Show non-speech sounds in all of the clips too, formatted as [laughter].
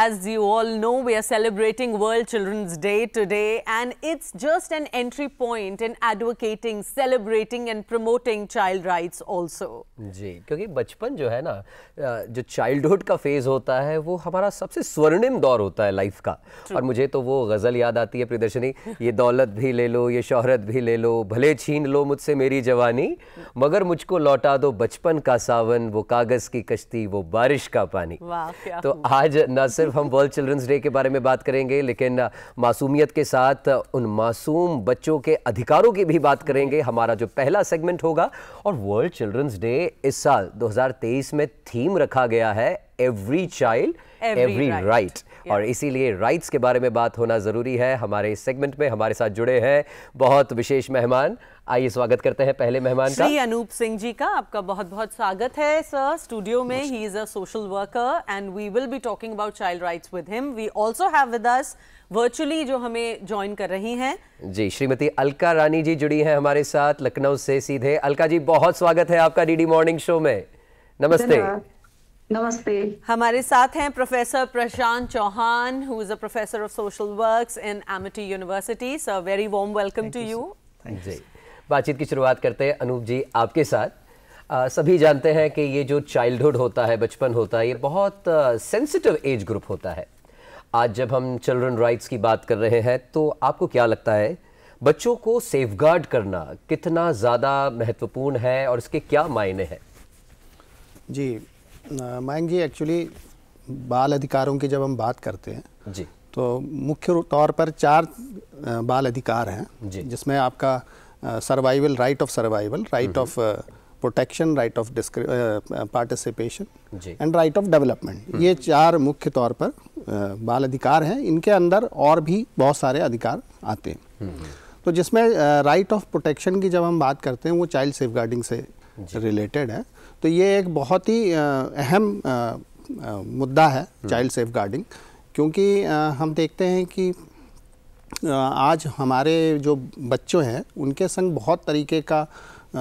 As you all know, we are celebrating World Children's Day today and it's just an entry point in advocating, celebrating and promoting child rights also. जी क्योंकि बचपन जो है ना जो childhood का phase होता है वो हमारा सबसे स्वर्णिम दौर होता है लाइफ का True. और मुझे तो वो गज़ल याद आती है प्रियदर्शनी ये दौलत भी ले लो ये शोहरत भी ले लो भले छीन लो मुझसे मेरी जवानी मगर मुझको लौटा दो बचपन का सावन वो कागज़ की कश्ती वो बारिश का पानी wow, तो आज ना सिर्फ सिर्फ हम वर्ल्ड चिल्ड्रंस डे के बारे में बात करेंगे लेकिन मासूमियत के साथ उन मासूम बच्चों के अधिकारों की भी बात करेंगे हमारा जो पहला सेगमेंट होगा और वर्ल्ड चिल्ड्रंस डे इस साल 2023 में थीम रखा गया है एवरी चाइल्ड एवरी राइट और इसीलिए राइट्स के बारे में बात होना ज़रूरी है हमारे इस सेगमेंट में हमारे साथ जुड़े हैं बहुत विशेष मेहमान आइए स्वागत करते हैं पहले मेहमान का अनूप सिंह जी का आपका बहुत बहुत स्वागत है सर स्टूडियो में ही is a social worker and we will be talking about child rights with him we also have with us virtually जो हमें ज्वाइन कर रही हैं जी श्रीमती अलका रानी जी जुड़ी हैं हमारे साथ लखनऊ से सीधे अलका जी बहुत स्वागत है आपका डीडी मॉर्निंग शो में नमस्ते नमस्ते हमारे साथ हैं professor Prashant Chauhan who is a professor of social works in Amity university so very warm welcome to you ji बातचीत की शुरुआत करते हैं अनूप जी आपके साथ आ, सभी जानते हैं कि ये जो चाइल्डहुड होता है बचपन होता है ये बहुत सेंसिटिव एज ग्रुप होता है आज जब हम चिल्ड्रन राइट्स की बात कर रहे हैं तो आपको क्या लगता है बच्चों को सेफगार्ड करना कितना ज़्यादा महत्वपूर्ण है और इसके क्या मायने हैं जी मायंग जी एक्चुअली बाल अधिकारों की जब हम बात करते हैं जी तो मुख्य तौर पर चार बाल अधिकार हैं जिसमें आपका survival right of survival right of protection right of participation and right of development ये चार मुख्य तौर पर बाल अधिकार हैं इनके अंदर और भी बहुत सारे अधिकार आते हैं हम्म। तो जिसमें राइट ऑफ प्रोटेक्शन की जब हम बात करते हैं वो चाइल्ड सेफ से रिलेटेड है तो ये एक बहुत ही अहम मुद्दा है चाइल्ड सेफ गार्डिंग क्योंकि हम देखते हैं कि आज हमारे जो बच्चों हैं उनके संग बहुत तरीके का आ,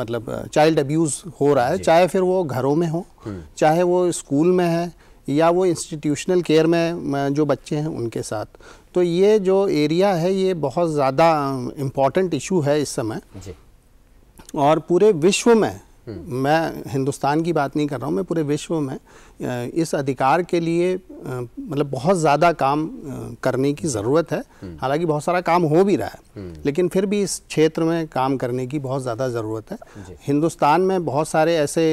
मतलब चाइल्ड अब्यूज़ हो रहा है चाहे फिर वो घरों में हो हम्म। चाहे वो स्कूल में है या वो इंस्टीट्यूशनल केयर में जो बच्चे हैं उनके साथ तो ये जो एरिया है ये बहुत ज़्यादा इम्पॉर्टेंट इशू है इस समय और पूरे विश्व में मैं हिंदुस्तान की बात नहीं कर रहा हूँ मैं पूरे विश्व में इस अधिकार के लिए मतलब बहुत ज़्यादा काम करने की ज़रूरत है हम्म। हालांकि बहुत सारा काम हो भी रहा है हम्म। लेकिन फिर भी इस क्षेत्र में काम करने की बहुत ज़्यादा ज़रूरत है हिंदुस्तान में बहुत सारे ऐसे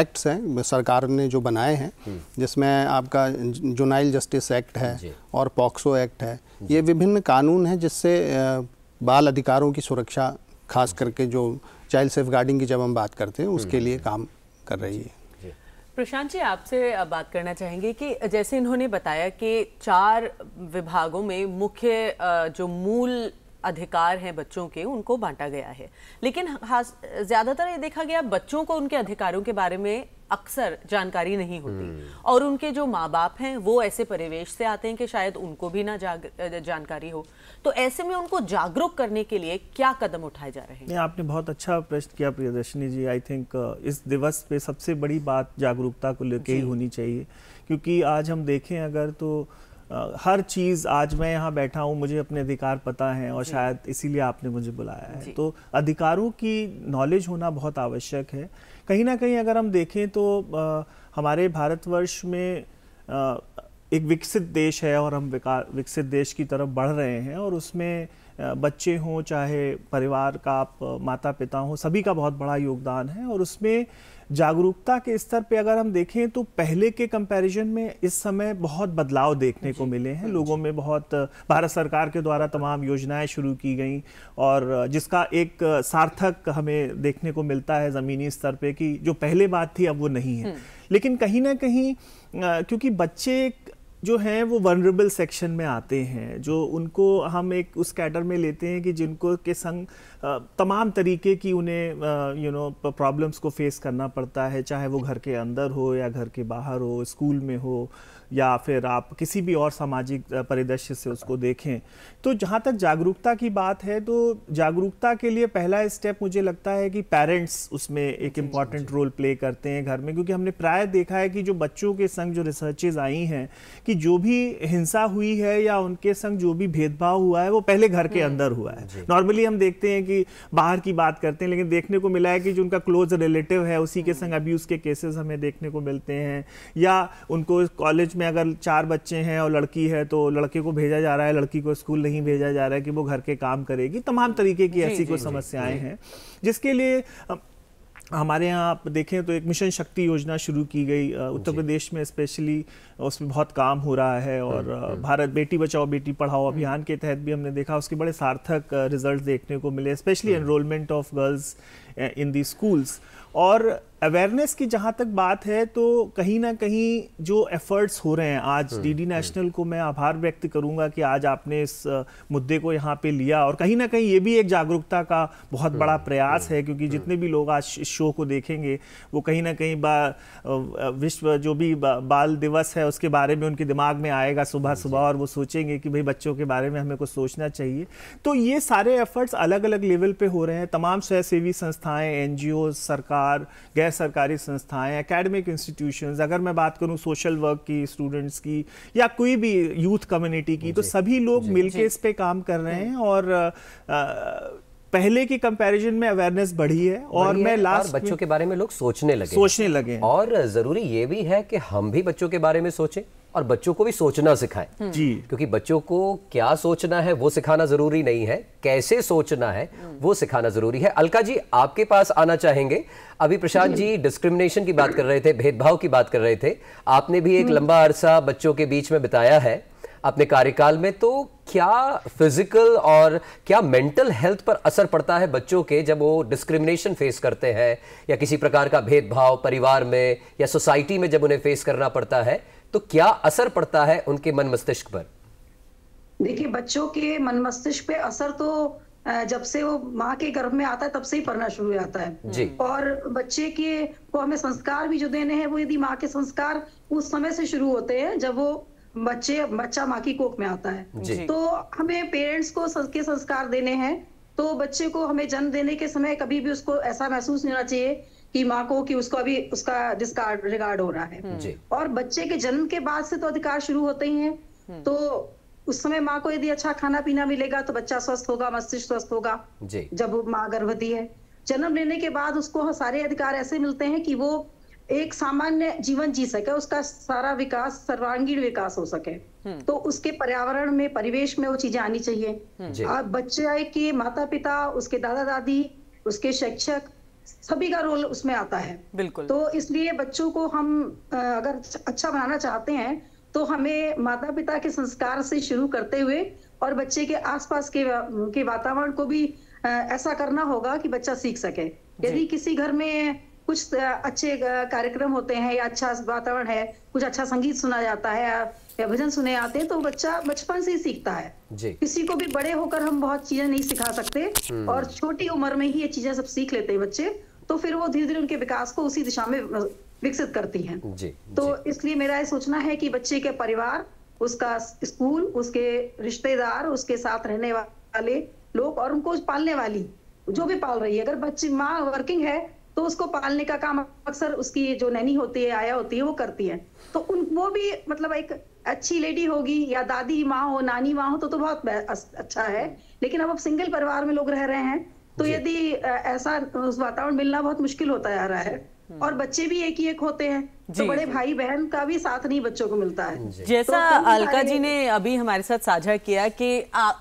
एक्ट्स हैं सरकार ने जो बनाए हैं हम्म। जिसमें आपका जुनाइल जस्टिस एक्ट है और पॉक्सो एक्ट है ये विभिन्न कानून हैं जिससे बाल अधिकारों की सुरक्षा खास करके जो चाइल्ड सेफ गार्डिंग की जब हम बात करते हैं उसके हम्म, लिए हम्म, काम हम्म। कर रही है प्रशांत जी आपसे बात करना चाहेंगे कि जैसे इन्होंने बताया कि चार विभागों में मुख्य जो मूल अधिकार हैं बच्चों के उनको बांटा गया है लेकिन ज़्यादातर ये देखा गया बच्चों को उनके अधिकारों के बारे में अक्सर जानकारी नहीं होती हम्म। और उनके जो माँ बाप हैं वो ऐसे परिवेश से आते हैं कि शायद उनको भी ना जानकारी हो तो ऐसे में उनको जागरूक करने के लिए क्या कदम उठाए जा रहे हैं आपने बहुत अच्छा प्रश्न किया प्रियदर्शनी जी आई थिंक इस दिवस पे सबसे बड़ी बात जागरूकता को लेकर ही होनी चाहिए क्योंकि आज हम देखें अगर तो हर चीज़ आज मैं यहाँ बैठा हूँ मुझे अपने अधिकार पता है और शायद इसीलिए आपने मुझे बुलाया है तो अधिकारों की नॉलेज होना बहुत आवश्यक है कहीं ना कहीं अगर हम देखें तो आ, हमारे भारतवर्ष में आ, एक विकसित देश है और हम विकसित देश की तरफ बढ़ रहे हैं और उसमें बच्चे हों चाहे परिवार का आप माता पिता हों सभी का बहुत बड़ा योगदान है और उसमें जागरूकता के स्तर पे अगर हम देखें तो पहले के कंपैरिजन में इस समय बहुत बदलाव देखने को मिले हैं हाँ लोगों में बहुत भारत सरकार के द्वारा तमाम योजनाएं शुरू की गई और जिसका एक सार्थक हमें देखने को मिलता है ज़मीनी स्तर पे कि जो पहले बात थी अब वो नहीं है लेकिन कहीं ना कहीं क्योंकि बच्चे जो हैं वो वनरेबल सेक्शन में आते हैं जो उनको हम एक उस कैटर में लेते हैं कि जिनको के संग तमाम तरीके की उन्हें यू नो प्रॉब्लम्स को फेस करना पड़ता है चाहे वो घर के अंदर हो या घर के बाहर हो स्कूल में हो या फिर आप किसी भी और सामाजिक परिदृश्य से उसको देखें तो जहाँ तक जागरूकता की बात है तो जागरूकता के लिए पहला स्टेप मुझे लगता है कि पेरेंट्स उसमें एक इम्पॉर्टेंट रोल प्ले करते हैं घर में क्योंकि हमने प्राय देखा है कि जो बच्चों के संग जो रिसर्चेज आई हैं कि जो भी हिंसा हुई है या उनके संग जो भी भेदभाव हुआ है वो पहले घर के हम्म। अंदर हुआ है नॉर्मली हम देखते हैं कि बाहर की बात करते हैं लेकिन देखने को मिला है कि जो उनका क्लोज रिलेटिव है उसी के हम्म। संग अभी उसके केसेस हमें देखने को मिलते हैं या उनको कॉलेज में अगर चार बच्चे हैं और लड़की है तो लड़के को भेजा जा रहा है लड़की को स्कूल नहीं भेजा जा रहा है कि वो घर के काम करेगी तमाम तरीके की ऐसी कोई समस्याएं हैं जिसके लिए हमारे यहाँ आप देखें तो एक मिशन शक्ति योजना शुरू की गई उत्तर प्रदेश में स्पेशली उसमें बहुत काम हो रहा है और हम्म, हम्म। भारत बेटी बचाओ बेटी पढ़ाओ हम्म। अभियान के तहत भी हमने देखा उसके बड़े सार्थक रिजल्ट देखने को मिले specially enrolment of girls in the schools और अवेयरनेस की जहाँ तक बात है तो कहीं ना कहीं जो एफर्ट्स हो रहे हैं आज डीडी हम्म, नेशनल हम्म। को मैं आभार व्यक्त करूंगा कि आज आपने इस मुद्दे को यहाँ पे लिया और कहीं ना कहीं ये भी एक जागरूकता का बहुत बड़ा हम्म, प्रयास है क्योंकि जितने भी लोग आज इस शो को देखेंगे वो कहीं ना कहीं बा विश्व जो भी बा, बाल दिवस है उसके बारे में उनके दिमाग में आएगा सुबह सुबह और वो सोचेंगे कि भाई बच्चों के बारे में हमें कुछ सोचना चाहिए तो ये सारे एफर्ट्स अलग अलग लेवल पर हो रहे हैं तमाम स्वयंसेवी संस्थाएँ एन सरकार सरकार गैर सरकारी संस्थाएं एकेडमिक इंस्टीट्यूशंस अगर मैं बात करूं सोशल वर्क की स्टूडेंट्स की या कोई भी यूथ कम्युनिटी की तो सभी लोग मिलकर इस पर काम कर रहे हैं और आ, पहले की कंपैरिजन में अवेयरनेस बढ़ी है और बढ़ी मैं लास्ट बच्चों के बारे में लोग सोचने लगे सोचने लगे और जरूरी ये भी है कि हम भी बच्चों के बारे में सोचें और बच्चों को भी सोचना सिखाए हम्म। जी क्योंकि बच्चों को क्या सोचना है वो सिखाना जरूरी नहीं है कैसे सोचना है हम्म। वो सिखाना जरूरी है अलका जी आपके पास आना चाहेंगे अभी प्रशांत जी डिस्क्रिमिनेशन हम्म। की बात कर रहे थे भेदभाव की बात कर रहे थे आपने भी एक लंबा अरसा बच्चों के बीच में बिताया है अपने कार्यकाल में तो क्या फिजिकल और क्या मेंटल हेल्थ पर असर पड़ता है बच्चों के जब वो डिस्क्रिमिनेशन फेस करते हैं या किसी प्रकार का भेदभाव परिवार में या सोसाइटी में जब उन्हें फेस करना पड़ता है तो क्या असर पड़ता है उनके मन मस्तिष्क पर देखिए बच्चों के मन मस्तिष्क पे असर तो जब से वो माँ के गर्भ में आता है तब से ही पढ़ना शुरू हो जाता है जी। और बच्चे के को हमें संस्कार भी जो देने हैं वो यदि माँ के संस्कार उस समय से शुरू होते हैं जब वो बच्चे बच्चा माँ की कोख में आता है तो हमें पेरेंट्स को के संस्कार देने हैं तो बच्चे को हमें जन्म देने के समय कभी भी उसको ऐसा महसूस नहीं होना चाहिए की माँ को कि उसको अभी उसका डिस्कार्ड रिगार्ड हो रहा है हम्म। और बच्चे के जन्म के बाद से तो अधिकार शुरू होते ही हैं हम्म। तो उस समय माँ को यदि अच्छा खाना पीना मिलेगा तो बच्चा स्वस्थ होगा मस्तिष्क स्वस्थ होगा जब माँ गर्भवती है जन्म लेने के बाद उसको हाँ सारे अधिकार ऐसे मिलते हैं कि वो एक सामान्य जीवन जी सके उसका सारा विकास सर्वांगीण विकास हो सके हम्म। तो उसके पर्यावरण में परिवेश में वो चीजें आनी चाहिए अब बच्चे के माता पिता उसके दादा दादी उसके शिक्षक सभी का रोल उसमें आता है बिल्कुल तो इसलिए बच्चों को हम अगर अच्छा बनाना चाहते हैं तो हमें माता पिता के संस्कार से शुरू करते हुए और बच्चे के आसपास के के वातावरण को भी ऐसा करना होगा कि बच्चा सीख सके यदि किसी घर में कुछ अच्छे कार्यक्रम होते हैं या अच्छा वातावरण है कुछ अच्छा संगीत सुना जाता है या भजन सुने आते हैं तो बच्चा बचपन से ही सीखता है जी। किसी को भी बड़े होकर हम बहुत चीजें नहीं सिखा सकते हम्म। और छोटी उम्र में ही ये चीजें सब सीख लेते हैं बच्चे तो फिर वो धीरे धीरे उनके विकास को उसी दिशा में विकसित करती हैं तो इसलिए मेरा ये सोचना है कि बच्चे के परिवार उसका स्कूल उसके रिश्तेदार उसके साथ रहने वाले लोग और उनको पालने वाली जो भी पाल रही है अगर बच्ची माँ वर्किंग है तो उसको पालने का काम अक्सर उसकी जो नैनी होती है आया होती है वो करती है तो उन वो भी मतलब एक अच्छी लेडी होगी या दादी माँ हो नानी माँ हो तो तो बहुत अच्छा है लेकिन अब अब सिंगल परिवार में लोग रह रहे हैं तो यदि ऐसा वातावरण मिलना बहुत मुश्किल होता जा रहा है हम्म। और बच्चे भी एक ही एक होते हैं तो बड़े भाई बहन का भी साथ नहीं बच्चों को मिलता है जैसा तो अलका जी ने अभी हमारे साथ साझा किया कि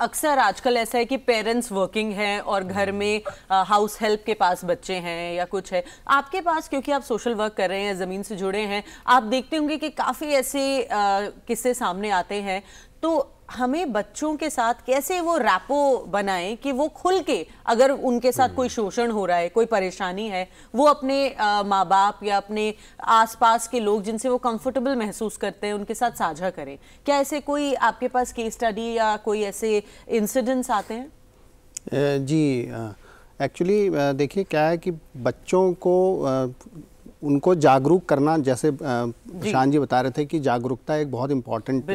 अक्सर आजकल ऐसा है कि पेरेंट्स वर्किंग हैं और घर में आ, हाउस हेल्प के पास बच्चे हैं या कुछ है आपके पास क्योंकि आप सोशल वर्क कर रहे हैं ज़मीन से जुड़े हैं आप देखते होंगे कि काफ़ी ऐसे किस्से सामने आते हैं तो हमें बच्चों के साथ कैसे वो रैपो बनाएं कि वो खुल के अगर उनके साथ कोई हम्म। शोषण हो रहा है कोई परेशानी है वो अपने माँ बाप या अपने आसपास के लोग जिनसे वो कंफर्टेबल महसूस करते हैं उनके साथ साझा करें क्या ऐसे कोई आपके पास केस स्टडी या कोई ऐसे इंसिडेंट्स आते हैं जी एक्चुअली देखिए क्या है कि बच्चों को उनको जागरूक करना जैसे शान जी बता रहे थे कि जागरूकता एक बहुत इम्पोर्टेंट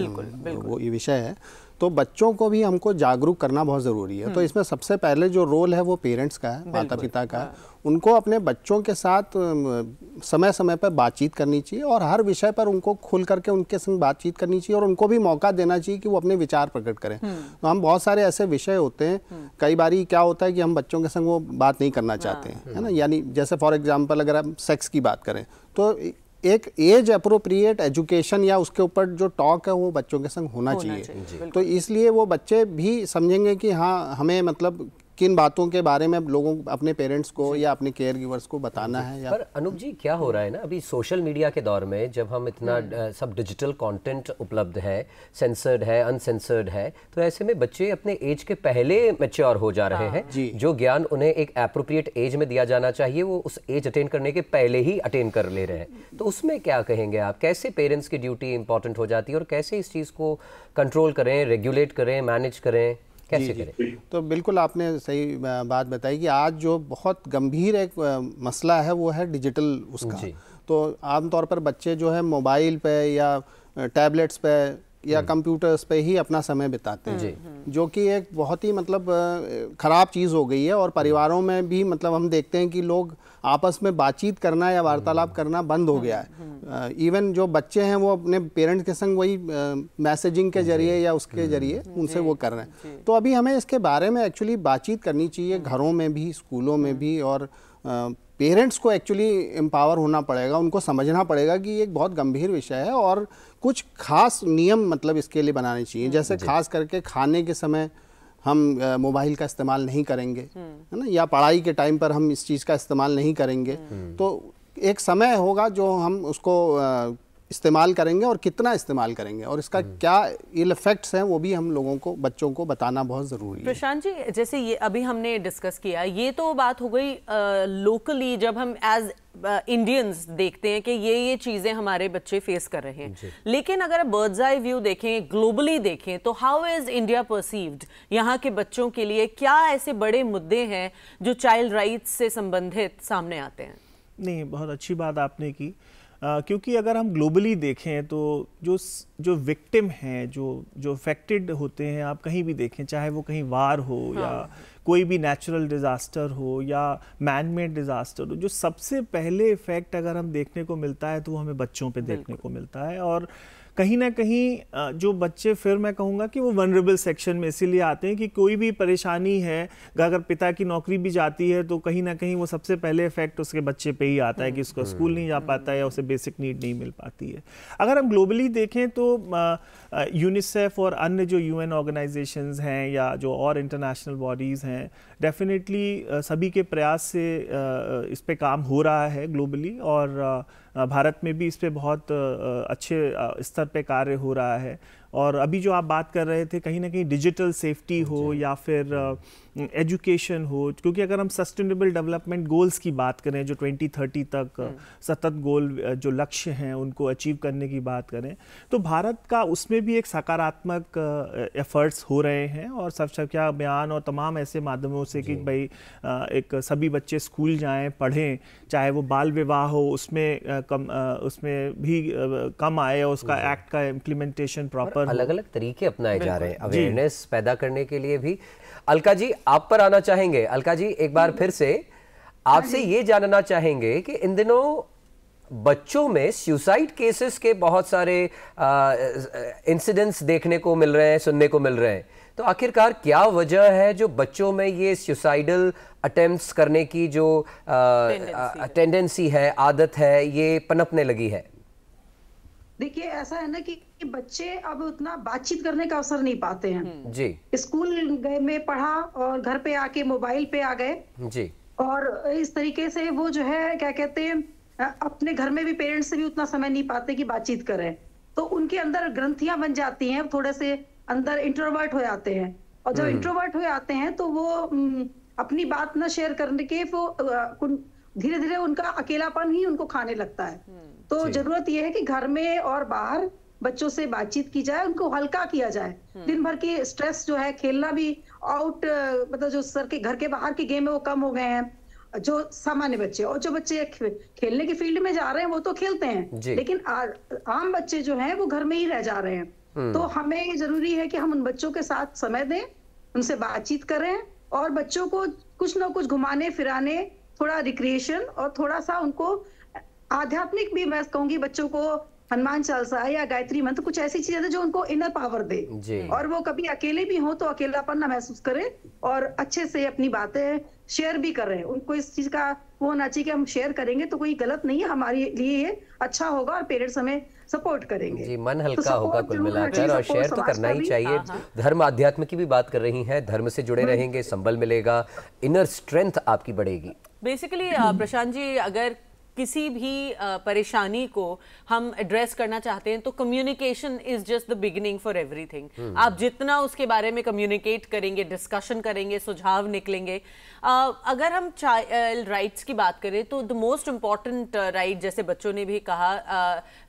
वो ये विषय है तो बच्चों को भी हमको जागरूक करना बहुत ज़रूरी है तो हम्म। इसमें सबसे पहले जो रोल है वो पेरेंट्स का है माता पिता का है हाँ। उनको अपने बच्चों के साथ समय समय पर बातचीत करनी चाहिए और हर विषय पर उनको खुल करके उनके संग बातचीत करनी चाहिए और उनको भी मौका देना चाहिए कि वो अपने विचार प्रकट करें हम्म। तो हम बहुत सारे ऐसे विषय होते हैं हम्म। कई बार क्या होता है कि हम बच्चों के संग वो बात नहीं करना चाहते हाँ। हैं है ना यानी जैसे फॉर एग्जाम्पल अगर हम सेक्स की बात करें तो एक एज अप्रोप्रिएट एजुकेशन या उसके ऊपर जो टॉक है वो बच्चों के संग होना, होना चाहिए, चाहिए। तो इसलिए वो बच्चे भी समझेंगे कि हाँ हमें मतलब किन बातों के बारे में लोगों अपने पेरेंट्स को या अपने केयर गिवर्स को बताना है या पर जी क्या हो रहा है ना अभी सोशल मीडिया के दौर में जब हम इतना हाँ। सब डिजिटल कंटेंट उपलब्ध है सेंसर्ड है अनसेंसर्ड है तो ऐसे में बच्चे अपने एज के पहले मेच्योर हो जा रहे हाँ। हैं जो ज्ञान उन्हें एक अप्रोप्रिएट एज में दिया जाना चाहिए वो उस एज अटेन करने के पहले ही अटेन कर ले रहे हैं तो उसमें क्या कहेंगे आप कैसे पेरेंट्स की ड्यूटी इंपॉर्टेंट हो जाती है और कैसे इस चीज़ को कंट्रोल करें रेगुलेट करें मैनेज करें कैसे जी, करें जी। तो बिल्कुल आपने सही बात बताई कि आज जो बहुत गंभीर एक मसला है वो है डिजिटल उसका तो आमतौर पर बच्चे जो है मोबाइल पे या टैबलेट्स पे या हम्म। कंप्यूटर्स पे ही अपना समय बिताते हैं जो कि एक बहुत ही मतलब ख़राब चीज़ हो गई है और परिवारों में भी मतलब हम देखते हैं कि लोग आपस में बातचीत करना या वार्तालाप हम्म। करना बंद हो गया है इवन हम्म, हम्म। जो बच्चे हैं वो अपने पेरेंट्स के संग वही मैसेजिंग के जरिए या उसके जरिए उनसे वो कर रहे हैं तो अभी हमें इसके बारे में एक्चुअली बातचीत करनी चाहिए घरों में भी स्कूलों में भी और पेरेंट्स को एक्चुअली एम्पावर होना पड़ेगा उनको समझना पड़ेगा कि ये एक बहुत गंभीर विषय है और कुछ खास नियम मतलब इसके लिए बनाने चाहिए जैसे खास करके खाने के समय हम मोबाइल का इस्तेमाल नहीं करेंगे हम्म। है ना या पढ़ाई के टाइम पर हम इस चीज़ का इस्तेमाल नहीं करेंगे हम्म। तो एक समय होगा जो हम उसको इस्तेमाल करेंगे और कितना इस्तेमाल करेंगे और इसका हम्म। क्या इल इफेक्ट्स हैं वो भी हम लोगों को बच्चों को बताना बहुत ज़रूरी है प्रशांत जी जैसे ये अभी हमने डिस्कस किया ये तो बात हो गई लोकली जब हम एज इंडियंस देखते हैं कि ये ये चीज़ें हमारे बच्चे फेस कर रहे हैं लेकिन अगर बर्ड्स आई व्यू देखें ग्लोबली देखें तो हाउ इज़ इंडिया परसीव्ड यहाँ के बच्चों के लिए क्या ऐसे बड़े मुद्दे हैं जो चाइल्ड राइट्स से संबंधित सामने आते हैं नहीं बहुत अच्छी बात आपने की क्योंकि अगर हम ग्लोबली देखें तो जो जो विक्टिम हैं जो जो अफेक्टेड होते हैं आप कहीं भी देखें चाहे वो कहीं वार हो हाँ। या कोई भी नेचुरल डिज़ास्टर हो या मैन मेड डिज़ास्टर हो जो सबसे पहले इफ़ेक्ट अगर हम देखने को मिलता है तो वो हमें बच्चों पे देखने को मिलता है और कहीं ना कहीं जो बच्चे फिर मैं कहूँगा कि वो वनरेबल सेक्शन में इसीलिए आते हैं कि कोई भी परेशानी है अगर पिता की नौकरी भी जाती है तो कहीं ना कहीं वो सबसे पहले इफेक्ट उसके बच्चे पे ही आता है कि उसको स्कूल हम्म, हम्म। नहीं जा पाता है या उसे बेसिक नीड नहीं मिल पाती है अगर हम ग्लोबली देखें तो यूनिसेफ और अन्य जो एन ऑर्गेनाइजेशन हैं या जो और इंटरनेशनल बॉडीज़ हैं डेफिनेटली सभी के प्रयास से इस पर काम हो रहा है ग्लोबली और भारत में भी इस पर बहुत अच्छे स्तर पर कार्य हो रहा है और अभी जो आप बात कर रहे थे कहीं ना कहीं डिजिटल सेफ्टी हो या फिर हाँ। एजुकेशन हो क्योंकि अगर हम सस्टेनेबल डेवलपमेंट गोल्स की बात करें जो 2030 तक हम्म। सतत गोल जो लक्ष्य हैं उनको अचीव करने की बात करें तो भारत का उसमें भी एक सकारात्मक एफर्ट्स हो रहे हैं और सब सर्वशिक्षा अभियान और तमाम ऐसे माध्यमों से कि भाई एक सभी बच्चे स्कूल जाएं पढ़ें चाहे वो बाल विवाह हो उसमें कम उसमें भी कम आए और उसका एक्ट का इम्प्लीमेंटेशन प्रॉपर अलग अलग तरीके अपनाए जा रहे हैं अवेयरनेस पैदा करने के लिए भी अलका जी आप पर आना चाहेंगे अलका जी एक बार हम्म। फिर से आपसे हाँ ये जानना चाहेंगे कि इन दिनों बच्चों में सुसाइड केसेस के बहुत सारे इंसिडेंट्स देखने को मिल रहे हैं सुनने को मिल रहे हैं तो आखिरकार क्या वजह है जो बच्चों में ये सुसाइडल अटेम्प्ट्स करने की जो टेंडेंसी है आदत है ये पनपने लगी है देखिए ऐसा है ना कि बच्चे अब उतना बातचीत करने का अवसर नहीं पाते हैं हम्म। जी स्कूल गए में पढ़ा और घर पे आके मोबाइल पे आ गए जी और इस तरीके से वो जो है क्या कहते हैं अपने घर में भी पेरेंट्स से भी उतना समय नहीं पाते कि बातचीत करें तो उनके अंदर ग्रंथियां बन जाती हैं थोड़े से अंदर इंट्रोवर्ट हो जाते हैं और जब इंट्रोवर्ट हम्म। हो जाते हैं तो वो अपनी बात ना शेयर करने के वो धीरे धीरे उनका अकेलापन ही उनको खाने लगता है हम्म। तो जरूरत यह है कि घर में और बाहर बच्चों से बातचीत की जाए उनको हल्का किया जाए हम्म। दिन भर की स्ट्रेस जो है खेलना भी आउट मतलब जो सर के घर के बाहर के गेम है वो कम हो गए हैं जो सामान्य बच्चे और जो बच्चे खेलने के फील्ड में जा रहे हैं वो तो खेलते हैं लेकिन आ, आम बच्चे जो हैं वो घर में ही रह जा रहे हैं हम्म। तो हमें जरूरी है कि हम उन बच्चों के साथ समय दें उनसे बातचीत करें और बच्चों को कुछ ना कुछ घुमाने फिराने थोड़ा रिक्रिएशन और थोड़ा सा उनको आध्यात्मिक भी मैं कहूंगी बच्चों को हनुमान चालसा या गायत्री मंत्र कुछ ऐसी चीजें जो उनको इनर पावर दे और वो कभी अकेले भी हो तो अकेलापन ना महसूस करें और अच्छे से अपनी बातें शेयर भी कर रहे हैं उनको इस चीज का वो होना चाहिए कि हम शेयर करेंगे तो कोई गलत नहीं है हमारे लिए ये अच्छा होगा और पेरेंट्स हमें सपोर्ट करेंगे जी मन तो हल्का तो होगा कुल मिलाकर और शेयर तो करना ही चाहिए हाँ, हाँ। धर्म अध्यात्म की भी बात कर रही है धर्म से जुड़े हम्म। रहेंगे संबल मिलेगा इनर स्ट्रेंथ आपकी बढ़ेगी बेसिकली हम्म। प्रशांत जी अगर किसी भी परेशानी को हम एड्रेस करना चाहते हैं तो communication is just the beginning for everything आप जितना उसके बारे में कम्युनिकेट करेंगे डिस्कशन करेंगे सुझाव निकलेंगे अगर हम चाइल्ड राइट्स की बात करें तो द मोस्ट इम्पॉर्टेंट राइट जैसे बच्चों ने भी कहा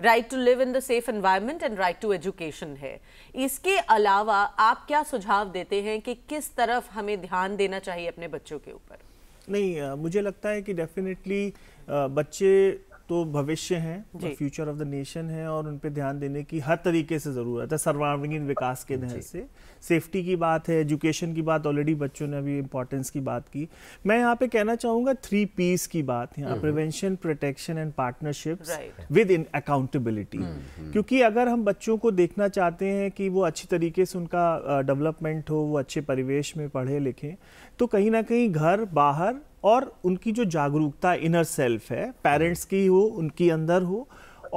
right to live in the safe environment and right to education है इसके अलावा आप क्या सुझाव देते हैं कि किस तरफ हमें ध्यान देना चाहिए अपने बच्चों के ऊपर नहीं मुझे लगता है कि डेफिनेटली बच्चे तो भविष्य हैं फ्यूचर ऑफ द नेशन है और उन पर ध्यान देने की हर तरीके से ज़रूरत है सर्वांगीण विकास के ध्यान से सेफ्टी की बात है एजुकेशन की बात ऑलरेडी बच्चों ने अभी इंपॉर्टेंस की बात की मैं यहाँ पे कहना चाहूँगा थ्री पीस की बात यहाँ prevention protection and partnership within accountability क्योंकि अगर हम बच्चों को देखना चाहते हैं कि वो अच्छी तरीके से उनका डेवलपमेंट हो वो अच्छे परिवेश में पढ़े लिखें तो कहीं ना कहीं घर बाहर और उनकी जो जागरूकता इनर सेल्फ है पेरेंट्स की हो उनकी अंदर हो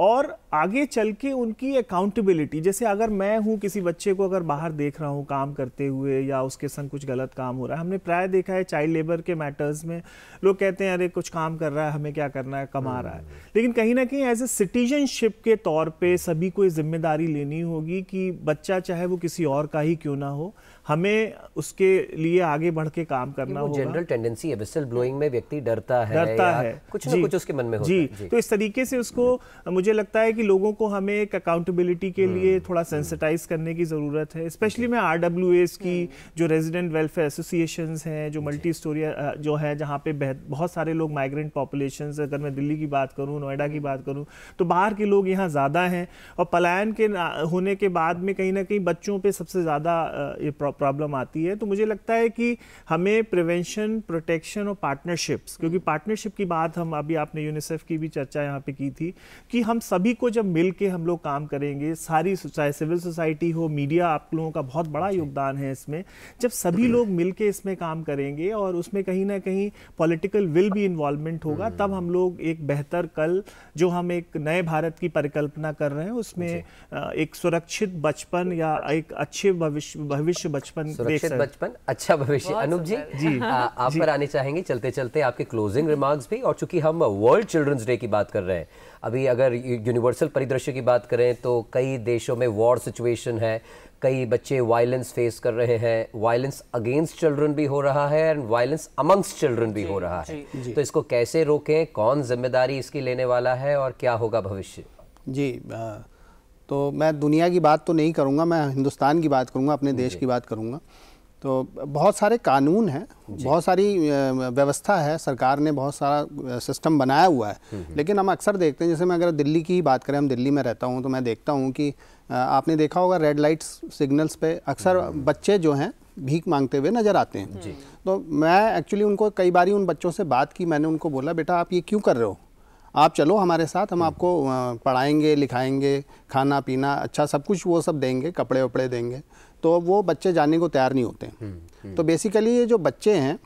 और आगे चल के उनकी अकाउंटेबिलिटी जैसे अगर मैं हूँ किसी बच्चे को अगर बाहर देख रहा हूँ काम करते हुए या उसके संग कुछ गलत काम हो रहा है हमने प्राय देखा है चाइल्ड लेबर के मैटर्स में लोग कहते हैं अरे कुछ काम कर रहा है हमें क्या करना है कमा रहा है हम्म। लेकिन कहीं ना कहीं एज ए सिटीजनशिप के तौर पर सभी को ये जिम्मेदारी लेनी होगी कि बच्चा चाहे वो किसी और का ही क्यों ना हो हमें उसके लिए आगे बढ़ के काम करना होगा जनरल टेंडेंसी है विसल ब्लोइंग में व्यक्ति डरता है डरता है कुछ ना कुछ उसके मन में होता जी, है जी तो इस तरीके से उसको मुझे लगता है कि लोगों को हमें एक अकाउंटेबिलिटी के हम्म। लिए थोड़ा सेंसिटाइज करने की ज़रूरत है स्पेशली मैं आर की हम्म। जो रेजिडेंट वेलफेयर एसोसिएशन हैं जो मल्टी स्टोरी जो है जहाँ पे बहुत सारे लोग माइग्रेंट पॉपुलेशन अगर मैं दिल्ली की बात करूँ नोएडा की हम्म। बात करूँ तो बाहर के लोग यहाँ ज़्यादा हैं और पलायन के होने के बाद में कहीं ना कहीं बच्चों पर सबसे ज़्यादा ये प्रॉब्लम आती है तो मुझे लगता है कि हमें प्रिवेंशन प्रोटेक्शन और पार्टनरशिप्स क्योंकि पार्टनरशिप की बात हम अभी आपने यूनिसेफ की भी चर्चा यहाँ पे की थी कि हम सभी को जब मिल हम लोग काम करेंगे सारी चाहे सिविल सोसाइटी हो मीडिया आप लोगों का बहुत बड़ा योगदान है इसमें जब सभी लोग मिल इसमें काम करेंगे और उसमें कहीं ना कहीं पॉलिटिकल विल भी इन्वॉल्वमेंट होगा हम्म। तब हम लोग एक बेहतर कल जो हम एक नए भारत की परिकल्पना कर रहे हैं उसमें एक सुरक्षित बचपन या एक अच्छे भविष्य भविष्य बचपन सुरक्षित बचपन अच्छा भविष्य अनुप जी जी आ, आप जी। पर आने चाहेंगे चलते चलते आपके क्लोजिंग रिमार्क्स भी और चूंकि हम वर्ल्ड चिल्ड्रंस डे की बात कर रहे हैं अभी अगर यूनिवर्सल परिदृश्य की बात करें तो कई देशों में वॉर सिचुएशन है कई बच्चे वायलेंस फेस कर रहे हैं वायलेंस अगेंस्ट चिल्ड्रन भी हो रहा है एंड वायलेंस अमंगस्ट चिल्ड्रन भी हो रहा है तो इसको कैसे रोकें कौन जिम्मेदारी इसकी लेने वाला है और क्या होगा भविष्य जी आ, तो मैं दुनिया की बात तो नहीं करूँगा मैं हिंदुस्तान की बात करूँगा अपने देश की बात करूँगा तो बहुत सारे कानून हैं बहुत सारी व्यवस्था है सरकार ने बहुत सारा सिस्टम बनाया हुआ है हम्म, हम्म। लेकिन हम अक्सर देखते हैं जैसे मैं अगर दिल्ली की बात करें हम दिल्ली में रहता हूँ तो मैं देखता हूँ कि आपने देखा होगा रेड लाइट्स सिग्नल्स पे अक्सर हम्म, बच्चे जो हैं भीख मांगते हुए नज़र आते हैं तो मैं एक्चुअली उनको कई बार उन बच्चों से बात की मैंने उनको बोला बेटा आप ये क्यों कर रहे हो आप चलो हमारे साथ हम हम्म। आपको पढ़ाएंगे लिखाएंगे खाना पीना अच्छा सब कुछ वो सब देंगे कपड़े वपड़े देंगे तो वो बच्चे जाने को तैयार नहीं होते हैं हम्म, हम्म। तो बेसिकली ये जो बच्चे हैं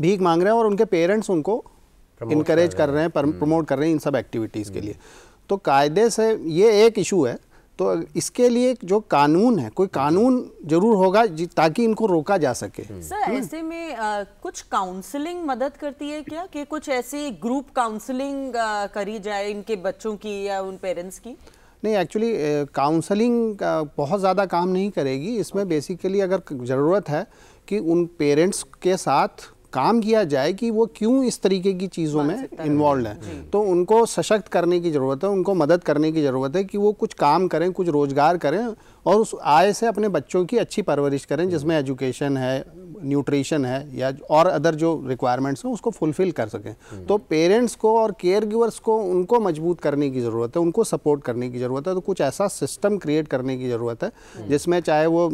भीख मांग रहे हैं और उनके पेरेंट्स उनको इनक्रेज कर रहे हैं प्रमोट कर रहे हैं इन सब एक्टिविटीज़ के लिए तो कायदे से ये एक इशू है तो इसके लिए जो कानून है कोई कानून जरूर होगा ताकि इनको रोका जा सके सर hmm. hmm. ऐसे में आ, कुछ काउंसलिंग मदद करती है क्या कि कुछ ऐसी ग्रुप काउंसलिंग करी जाए इनके बच्चों की या उन पेरेंट्स की नहीं एक्चुअली काउंसलिंग बहुत ज़्यादा काम नहीं करेगी इसमें बेसिकली अगर ज़रूरत है कि उन पेरेंट्स के साथ काम किया जाए कि वो क्यों इस तरीके की चीज़ों में इन्वॉल्व है तो उनको सशक्त करने की ज़रूरत है उनको मदद करने की ज़रूरत है कि वो कुछ काम करें कुछ रोज़गार करें और उस आय से अपने बच्चों की अच्छी परवरिश करें जिसमें एजुकेशन है न्यूट्रिशन है या और अदर जो रिक्वायरमेंट्स हैं उसको फुलफ़िल कर सकें हम्म। तो पेरेंट्स को और केयर गिवर्स को उनको मजबूत करने की ज़रूरत है उनको सपोर्ट करने की ज़रूरत है तो कुछ ऐसा सिस्टम क्रिएट करने की ज़रूरत है हम्म। जिसमें चाहे वो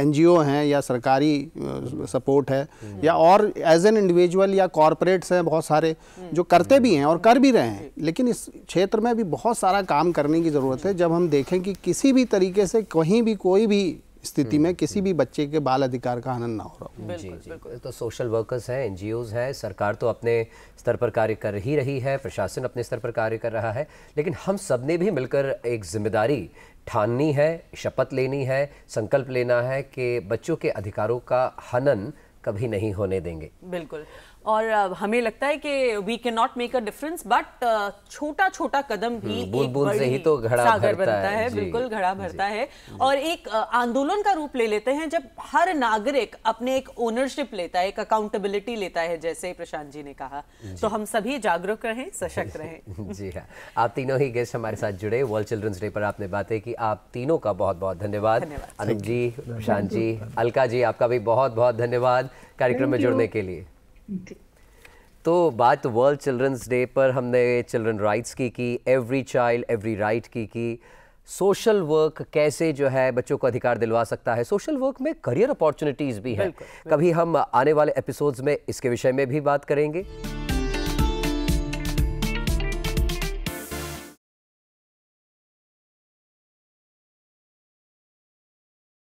एन हैं या सरकारी सपोर्ट है हम्म। या और एज एन इंडिविजुअल या कॉरपोरेट्स हैं बहुत सारे जो करते भी हैं और कर भी रहे हैं लेकिन इस क्षेत्र में भी बहुत सारा काम करने की ज़रूरत है जब हम देखें कि किसी भी तरीके से कहीं भी कोई भी स्थिति में हम्म, किसी भी हम्म। बच्चे के बाल अधिकार का आनंद ना हो रहा हो जी जी तो सोशल वर्कर्स हैं एनजीओज हैं सरकार तो अपने स्तर पर कार्य कर ही रही है प्रशासन अपने स्तर पर कार्य कर रहा है लेकिन हम सब ने भी मिलकर एक जिम्मेदारी ठाननी है शपथ लेनी है संकल्प लेना है कि बच्चों के अधिकारों का हनन कभी नहीं होने देंगे बिल्कुल और हमें लगता है कि we can not make a difference but छोटा छोटा कदम भी बूंद हम्म, बूंद से ही तो घड़ा सागर बनता है, है बिल्कुल घड़ा भरता है और एक आंदोलन का रूप ले लेते हैं जब हर नागरिक अपने एक ओनरशिप लेता है एक अकाउंटेबिलिटी लेता है जैसे प्रशांत जी ने कहा जी। तो हम सभी जागरूक रहें सशक्त रहें [laughs] जी हाँ आप तीनों ही गेस्ट हमारे साथ जुड़े वर्ल्ड चिल्ड्रंस डे पर आपने बातें की आप तीनों का बहुत बहुत धन्यवाद अनुप जी प्रशांत जी अलका जी आपका भी बहुत बहुत धन्यवाद कार्यक्रम में जुड़ने के लिए तो बात वर्ल्ड चिल्ड्रंस डे पर हमने चिल्ड्रन राइट्स की की एवरी चाइल्ड एवरी राइट की की सोशल वर्क कैसे जो है बच्चों को अधिकार दिलवा सकता है सोशल वर्क में करियर अपॉर्चुनिटीज़ भी हैं कभी हम आने वाले एपिसोड्स में इसके विषय में भी बात करेंगे